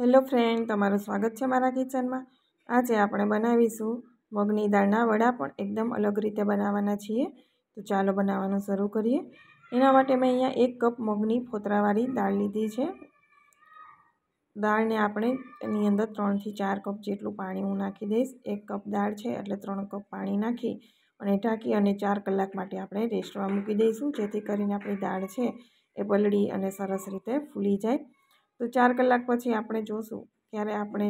hello friend તમારું સ્વાગત છે મારા કિચનમાં આજે આપણે બનાવીશું મગની દાળના વડા પણ એકદમ અલગ રીતે બનાવવાના છીએ તો ચાલો બનાવવાનું શરૂ કરીએ એના માટે મેં અહીંયા એક કપ મગની ફોતરાવાળી દાળ લીધી છે દાળને આપણે એની અંદર ત્રણથી ચાર કપ જેટલું પાણી હું નાખી દઈશ એક કપ દાળ છે એટલે ત્રણ કપ પાણી નાખી અને ઢાંકી અને ચાર કલાક માટે આપણે રેસ્ટમાં મૂકી દઈશું જેથી કરીને આપણી દાળ છે એ પલળી અને સરસ રીતે ફૂલી જાય તો ચાર કલાક પછી આપણે જોશું ત્યારે આપણે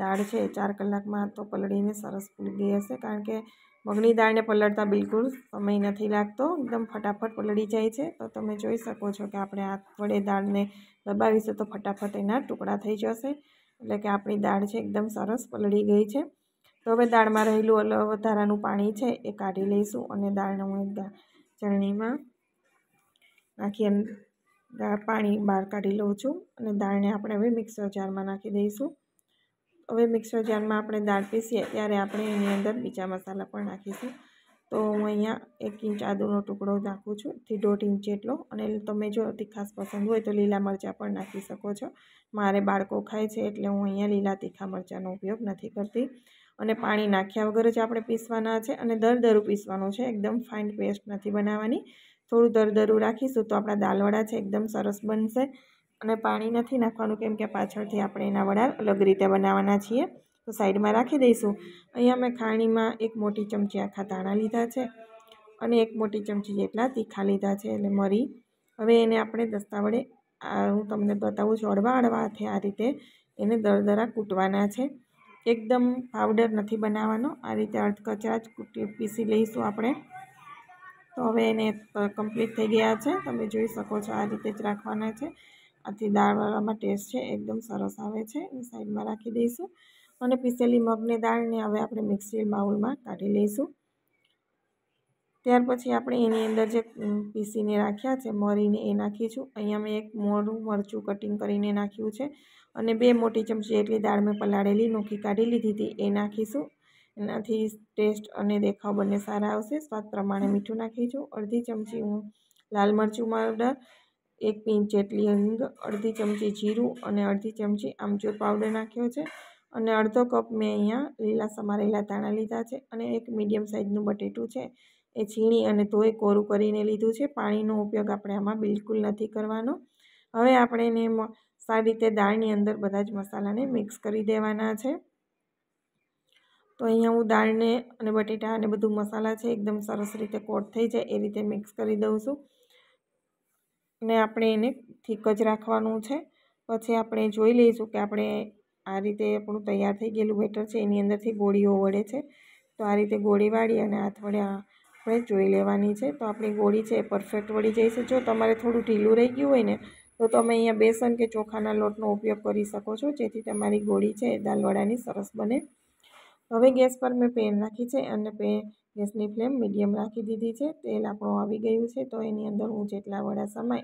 દાળ છે ચાર કલાકમાં તો પલળીને સરસ ફૂલી ગઈ હશે કારણ કે મગની દાળને પલળતા બિલકુલ સમય નથી લાગતો એકદમ ફટાફટ પલળી જાય છે તો તમે જોઈ શકો છો કે આપણે હાથ વડે દાળને દબાવીશું તો ફટાફટ એના ટુકડા થઈ જશે એટલે કે આપણી દાળ છે એકદમ સરસ પલળી ગઈ છે તો હવે દાળમાં રહેલું વધારાનું પાણી છે એ કાઢી લઈશું અને દાળને હું ચરણીમાં નાખી પાણી બહાર કાઢી લઉં છું અને દાળને આપણે હવે મિક્સર જારમાં નાખી દઈશું હવે મિક્સર જારમાં આપણે દાળ પીસીએ ત્યારે આપણે એની અંદર બીજા મસાલા પણ નાખીશું તો હું અહીંયા એક ઇંચ આદુનો ટુકડો નાખું છું થી દોઢ ઇંચ જેટલો અને તમે જો તીખાસ પસંદ હોય તો લીલા મરચાં પણ નાખી શકો છો મારે બાળકો ખાય છે એટલે હું અહીંયા લીલા તીખા મરચાંનો ઉપયોગ નથી કરતી અને પાણી નાખ્યા વગર જ આપણે પીસવાના છે અને દર દરદરું પીસવાનું છે એકદમ ફાઇન પેસ્ટ નથી બનાવવાની થોડું દરદરું રાખીશું તો આપણા દાલવડા છે એકદમ સરસ બનશે અને પાણી નથી નાખવાનું કેમ કે પાછળથી આપણે એના વડા અલગ રીતે બનાવવાના છીએ તો સાઈડમાં રાખી દઈશું અહીંયા મેં ખાણીમાં એક મોટી ચમચી આખા ધાણા લીધા છે અને એક મોટી ચમચી જેટલા તીખા લીધા છે એટલે મરી હવે એને આપણે દસ્તા વડે હું તમને બતાવું છું અડવા અડવા હાથે આ રીતે એને દરદરા કૂટવાના છે એકદમ પાવડર નથી બનાવવાનો આ રીતે અર્ધકચરા જ પીસી લઈશું આપણે તો હવે એને કમ્પ્લીટ થઈ ગયા છે તમે જોઈ શકો છો આ રીતે જ રાખવાના છે આથી દાળવાળામાં ટેસ્ટ છે એકદમ સરસ આવે છે એ સાઈડમાં રાખી દઈશું અને પીસેલી મગની દાળને હવે આપણે મિક્સી બાઉલમાં કાઢી લઈશું ત્યાર પછી આપણે એની અંદર જે પીસીને રાખ્યા છે મરીને એ નાખીશું અહીંયા મેં એક મોરું મરચું કટિંગ કરીને નાખ્યું છે અને બે મોટી ચમચી એટલી દાળ મેં પલાળેલી નોખી કાઢી લીધી હતી એ નાખીશું એનાથી ટેસ્ટ અને દેખાવ બંને સારા આવશે સ્વાદ પ્રમાણે મીઠું નાખીશું અડધી ચમચી હું લાલ મરચું પાવડર એક પિંચ જેટલી હિંગ અડધી ચમચી જીરું અને અડધી ચમચી આમચૂર પાવડર નાખ્યો છે અને અડધો કપ મેં અહીંયા લીલા સમારેલા દાણા લીધા છે અને એક મીડિયમ સાઇઝનું બટેટું છે એ છીણી અને ધોઈ કોરું કરીને લીધું છે પાણીનો ઉપયોગ આપણે આમાં બિલકુલ નથી કરવાનો હવે આપણે એને સારી રીતે દાળની અંદર બધા જ મસાલાને મિક્સ કરી દેવાના છે તો અહીંયા હું દાળને અને બટેટા અને બધું મસાલા છે એકદમ સરસ રીતે કોટ થઈ જાય એ રીતે મિક્સ કરી દઉં છું ને આપણે એને ઠીક જ રાખવાનું છે પછી આપણે જોઈ લઈશું કે આપણે આ રીતે આપણું તૈયાર થઈ ગયેલું બેટર છે એની અંદરથી ગોળીઓ વળે છે તો આ રીતે ગોળી વાળી અને હાથ વડે આપણે જોઈ લેવાની છે તો આપણી ગોળી છે પરફેક્ટ વળી જાય છે જો તમારે થોડું ઢીલું રહી ગયું હોય ને તો તમે અહીંયા બેસન કે ચોખાના લોટનો ઉપયોગ કરી શકો છો જેથી તમારી ગોળી છે દાલવડાની સરસ બને હવે ગેસ પર મેં પેન રાખી છે અને પે ગેસની ફ્લેમ મીડિયમ રાખી દીધી છે તેલ આપણું આવી ગયું છે તો એની અંદર હું જેટલા વડા સમય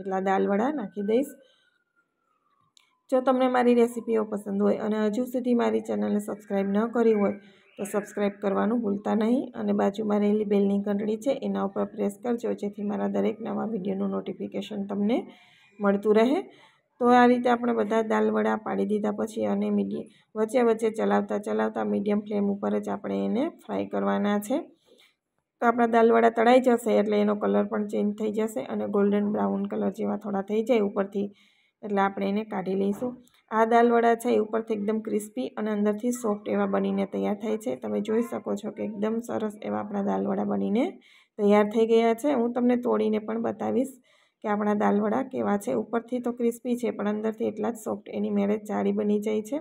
એટલા દાલ નાખી દઈશ જો તમને મારી રેસિપીઓ પસંદ હોય અને હજુ સુધી મારી ચેનલને સબસ્ક્રાઈબ ન કરી હોય તો સબસ્ક્રાઈબ કરવાનું ભૂલતા નહીં અને બાજુમાં રહેલી બેલની ઘંટડી છે એના ઉપર પ્રેસ કરજો જેથી મારા દરેક નવા વિડીયોનું નોટિફિકેશન તમને મળતું રહે તો આ રીતે આપણે બધા દાલ વડા પાડી દીધા પછી અને મીડિયમ વચ્ચે વચ્ચે ચલાવતા ચલાવતા મીડિયમ ફ્લેમ ઉપર જ આપણે એને ફ્રાય કરવાના છે તો આપણા દાલવડા તળાઈ જશે એટલે એનો કલર પણ ચેન્જ થઈ જશે અને ગોલ્ડન બ્રાઉન કલર જેવા થોડા થઈ જાય ઉપરથી એટલે આપણે એને કાઢી લઈશું આ દાલવડા છે એ ઉપરથી એકદમ ક્રિસ્પી અને અંદરથી સોફ્ટ એવા બનીને તૈયાર થાય છે તમે જોઈ શકો છો કે એકદમ સરસ એવા આપણા દાલવડા બનીને તૈયાર થઈ ગયા છે હું તમને તોડીને પણ બતાવીશ કે આપણા દાલવડા કેવા છે ઉપરથી તો ક્રિસ્પી છે પણ અંદરથી એટલા જ સોફ્ટ એની મેરેજ જાડી બની જાય છે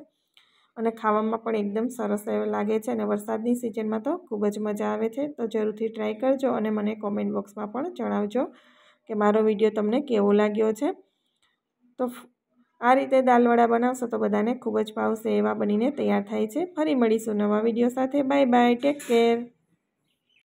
અને ખાવામાં પણ એકદમ સરસ એવો લાગે છે અને વરસાદની સિઝનમાં તો ખૂબ જ મજા આવે છે તો જરૂરથી ટ્રાય કરજો અને મને કોમેન્ટ બોક્સમાં પણ જણાવજો કે મારો વિડીયો તમને કેવો લાગ્યો છે તો આ રીતે દાલવડા બનાવશો તો બધાને ખૂબ જ ભાવશે એવા બનીને તૈયાર થાય છે ફરી મળીશું નવા વિડીયો સાથે બાય બાય ટેક કેર